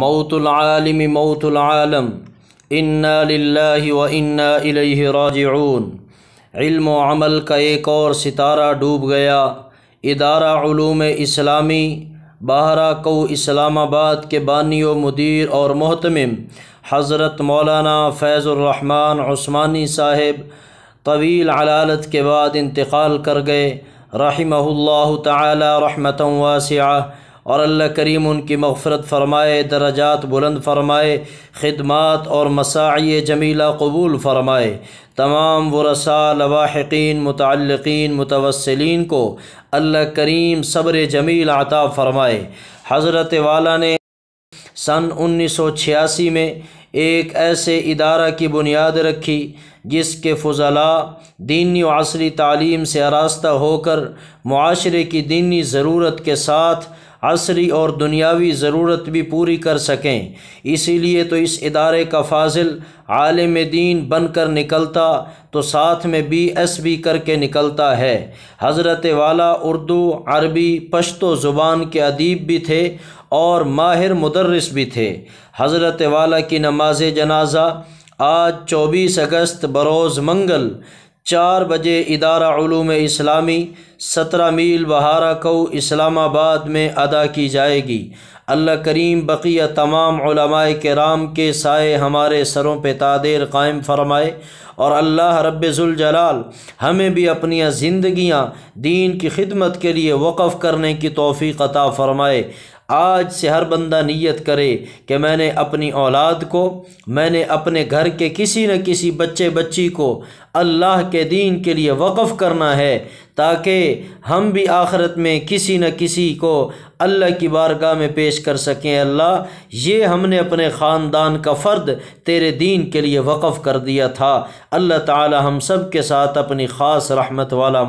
موت العالم موت العالم انا للہ و انا الیہ راجعون علم و عمل کا ایک اور ستارہ ڈوب گیا ادارہ علوم اسلامی بہرہ کو اسلام آباد کے بانی و مدیر اور محتمم حضرت مولانا فیض الرحمن عثمانی صاحب طویل علالت کے بعد انتقال کر گئے رحمہ اللہ تعالی رحمتا واسعہ اور اللہ کریم ان کی مغفرت فرمائے درجات بلند فرمائے خدمات اور مساعی جمیلہ قبول فرمائے تمام ورثا لواحقین متعلقین متوسلین کو اللہ کریم صبر جمیل عطا فرمائے حضرت والا نے سن انیس سو چھیاسی میں ایک ایسے ادارہ کی بنیاد رکھی جس کے فضلاء دینی و عصری تعلیم سے آراستہ ہو کر معاشرے کی دینی ضرورت کے ساتھ عصری اور دنیاوی ضرورت بھی پوری کر سکیں اسی لیے تو اس ادارے کا فاضل عالم دین بن کر نکلتا تو ساتھ میں بی ایس بی کر کے نکلتا ہے حضرت والا اردو عربی پشتو زبان کے ادیب بھی تھے اور ماہر مدرس بھی تھے حضرت والا کی نماز جنازہ آج چوبیس اگست بروز منگل چار بجے ادارہ علوم اسلامی سترہ میل بہارہ کو اسلام آباد میں ادا کی جائے گی اللہ کریم بقیہ تمام علماء کرام کے سائے ہمارے سروں پہ تادیر قائم فرمائے اور اللہ رب ذوالجلال ہمیں بھی اپنی زندگیاں دین کی خدمت کے لیے وقف کرنے کی توفیق عطا فرمائے آج سے ہر بندہ نیت کرے کہ میں نے اپنی اولاد کو میں نے اپنے گھر کے کسی نہ کسی بچے بچی کو اللہ کے دین کے لیے وقف کرنا ہے تاکہ ہم بھی آخرت میں کسی نہ کسی کو اللہ کی بارگاہ میں پیش کر سکیں اللہ یہ ہم نے اپنے خاندان کا فرد تیرے دین کے لیے وقف کر دیا تھا اللہ تعالی ہم سب کے ساتھ اپنی خاص رحمت والا